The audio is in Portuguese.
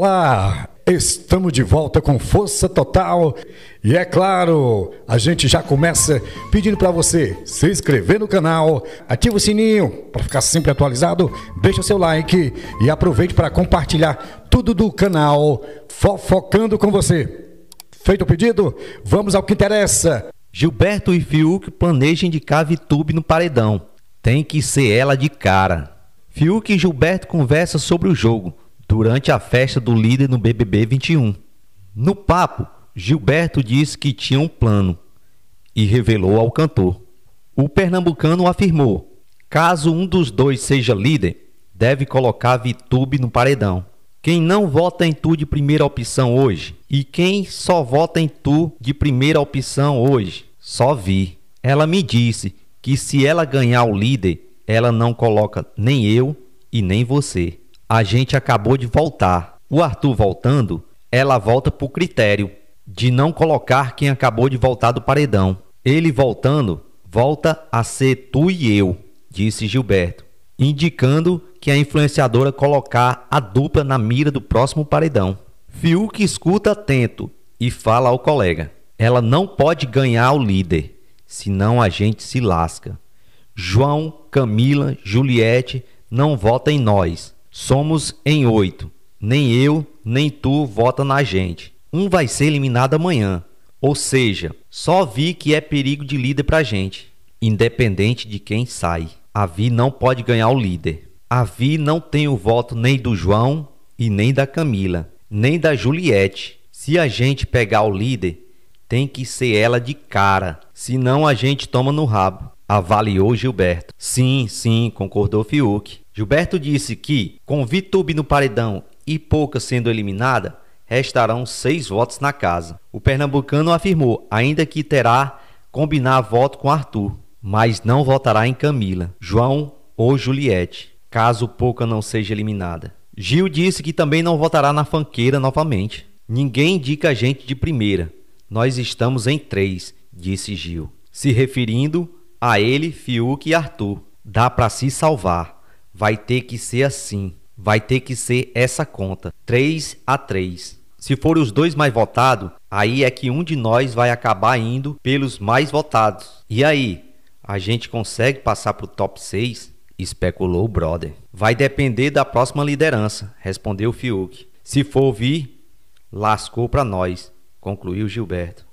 Olá, estamos de volta com força total e é claro, a gente já começa pedindo para você se inscrever no canal, ativa o sininho para ficar sempre atualizado, deixa o seu like e aproveite para compartilhar tudo do canal fofocando com você. Feito o pedido, vamos ao que interessa. Gilberto e Fiuk planejam indicar Vitube no paredão. Tem que ser ela de cara. Fiuk e Gilberto conversam sobre o jogo durante a festa do líder no BBB 21. No papo, Gilberto disse que tinha um plano e revelou ao cantor. O pernambucano afirmou: caso um dos dois seja líder, deve colocar Vitube no paredão. Quem não vota em tu de primeira opção hoje e quem só vota em tu de primeira opção hoje, só vi. Ela me disse que se ela ganhar o líder, ela não coloca nem eu e nem você a gente acabou de voltar. O Arthur voltando, ela volta por critério de não colocar quem acabou de voltar do paredão. Ele voltando, volta a ser tu e eu, disse Gilberto, indicando que a influenciadora colocar a dupla na mira do próximo paredão. Fiuk escuta atento e fala ao colega: ela não pode ganhar o líder, senão a gente se lasca. João, Camila, Juliette não votam em nós Somos em oito. Nem eu, nem tu vota na gente. Um vai ser eliminado amanhã. Ou seja, só vi que é perigo de líder pra gente. Independente de quem sai. A Vi não pode ganhar o líder. A Vi não tem o voto nem do João e nem da Camila, nem da Juliette. Se a gente pegar o líder, tem que ser ela de cara, senão a gente toma no rabo. Avaliou Gilberto. Sim, sim, concordou Fiuk. Gilberto disse que, com Vitube no paredão e Pouca sendo eliminada, restarão seis votos na casa. O pernambucano afirmou ainda que terá combinar voto com Arthur, mas não votará em Camila, João ou Juliette, caso Pouca não seja eliminada. Gil disse que também não votará na fanqueira novamente. Ninguém indica a gente de primeira. Nós estamos em três, disse Gil, se referindo a ele, Fiuk e Arthur. Dá para se salvar vai ter que ser assim. Vai ter que ser essa conta, 3 a 3. Se forem os dois mais votados, aí é que um de nós vai acabar indo pelos mais votados. E aí, a gente consegue passar para o top 6? Especulou o brother. Vai depender da próxima liderança, respondeu Fiuk. Se for vir, lascou para nós, concluiu Gilberto.